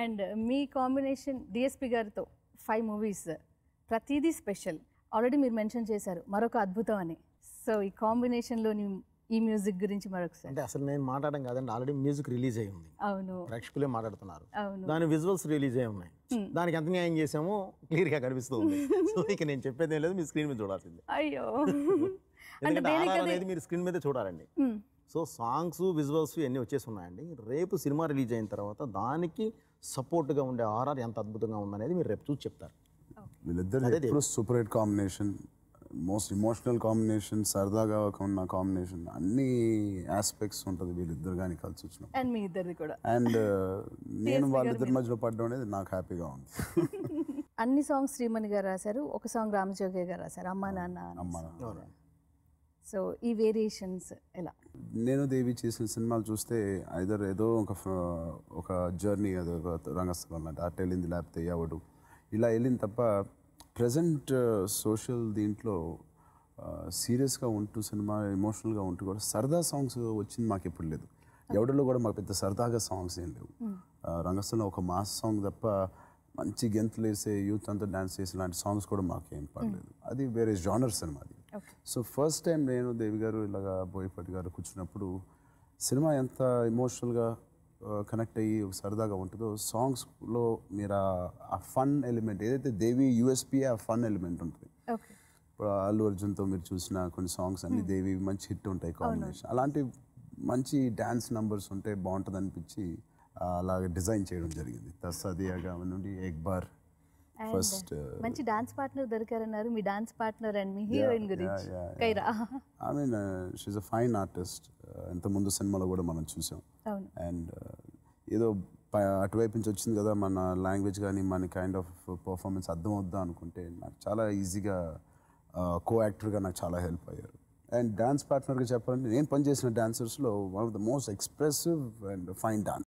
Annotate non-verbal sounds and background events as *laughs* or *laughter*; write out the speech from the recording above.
And మీ combination DSP గారితో five movies ప్రతిదీ స్పెషల్ ఆల్రెడీ మీరు మెన్షన్ చేశారు మరొక అద్భుతం అని సో ఈ కాంబినేషన్లోని ఈ మ్యూజిక్ గురించి మరొకసారి అంటే అసలు నేను మాట్లాడడం కాదండి ఆల్రెడీ మ్యూజిక్ రిలీజ్ అయి ఉంది అవును ప్రేక్షకులే మాట్లాడుతున్నారు దాని విజువల్స్ రిలీజ్ అయి ఉన్నాయి దానికి ఎంత న్యాయం చేసామో క్లియర్గా కనిపిస్తుంది సో ఇక నేను చెప్పేది లేదు మీ స్క్రీన్ మీద చూడాల్సింది అయ్యో *laughs* అంటే మీరు స్క్రీన్ మీద చూడాలండి సో సాంగ్స్ విజువల్స్ ఇవన్నీ వచ్చేసి ఉన్నాయండి రేపు సినిమా రిలీజ్ అయిన తర్వాత దానికి సపోర్ట్గా ఉండే ఆర్ఆర్ ఎంత అద్భుతంగా ఉందనేది మీరు రేపు చూసి చెప్తారు వీళ్ళిద్దరు super hit combination most emotional combination సరదాగా ఉన్న కాంబినేషన్ అన్ని ఆస్పెక్ట్స్ ఉంటుంది వీళ్ళిద్దరు కానీ కలిసి వచ్చిన అండ్ మీ అండ్ *laughs* నేను వాళ్ళిద్దరి మధ్యలో పడ్డం అనేది నాకు హ్యాపీగా ఉంది *laughs* అన్ని సాంగ్స్ శ్రీమణి గారు రాశారు ఒక సాంగ్ రామజోగి గారు రాశారు నాన్న అమ్మా నాన్న సో ఈ వేరియేషన్స్ ఎలా నేను దేవి చేసిన సినిమాలు చూస్తే ఐదర్ ఏదో ఒక ఒక జర్నీ అది ఒక రంగస్థలం అన్నట్టు అట్ వెళ్ళింది లేకపోతే ఎవడు ఇలా వెళ్ళింది తప్ప ప్రజెంట్ సోషల్ uh, దీంట్లో సీరియస్గా uh, ఉంటూ సినిమా ఎమోషనల్గా ఉంటూ కూడా సరదా సాంగ్స్ వచ్చింది మాకు ఎప్పుడు లేదు ఎవడలో కూడా మాకు పెద్ద సరదాగా సాంగ్స్ ఏం లేవు రంగస్థలం ఒక మాస్ సాంగ్ తప్ప మంచి గెంతులు వేసే యూత్ అంతా డ్యాన్స్ చేసే లాంటి సాంగ్స్ కూడా మాకు ఏం పడలేదు అది వేరే జానర్ సినిమా అది సో ఫస్ట్ టైం నేను దేవి గారు ఇలాగా బోయపాటి గారు కూర్చున్నప్పుడు సినిమా ఎంత ఎమోషనల్గా కనెక్ట్ అయ్యి సరదాగా ఉంటుందో సాంగ్స్లో మీరు ఆ ఫన్ ఎలిమెంట్ ఏదైతే దేవి యూఎస్పీ ఆ ఫన్ ఎలిమెంట్ ఉంటుంది అల్లు అర్జున్తో మీరు చూసిన కొన్ని సాంగ్స్ అన్ని hmm. దేవి మంచి హిట్ ఉంటాయి కాంబినేషన్ అలాంటి మంచి డ్యాన్స్ నంబర్స్ ఉంటే బాగుంటుంది అనిపించి అలాగే డిజైన్ చేయడం జరిగింది తస్సదియాగా నుండి ఎక్బార్ ఫస్ట్ uh, మంచి డాన్స్ పార్ట్నర్ అన్నారు మీ డాన్స్ పార్ట్నర్ అండ్ మీ హీరోయిన్ గురించి Kiara I mean she's a fine artist ఇంత ముందు సినిమాలో కూడా మనం చూసాం అండ్ uh, ఏదో అటువైపు నుంచి వచ్చింది కదా మన లాంగ్వేజ్ కానీ మన కైండ్ ఆఫ్ పర్ఫార్మెన్స్ అర్థం అవుద్దాం అనుకుంటే నాకు చాలా ఈజీగా కో యాక్టర్గా నాకు చాలా హెల్ప్ అయ్యారు అండ్ డాన్స్ పార్ట్నర్గా చెప్పాలంటే నేను పనిచేసిన డాన్సర్స్లో one of the most expressive and fine dance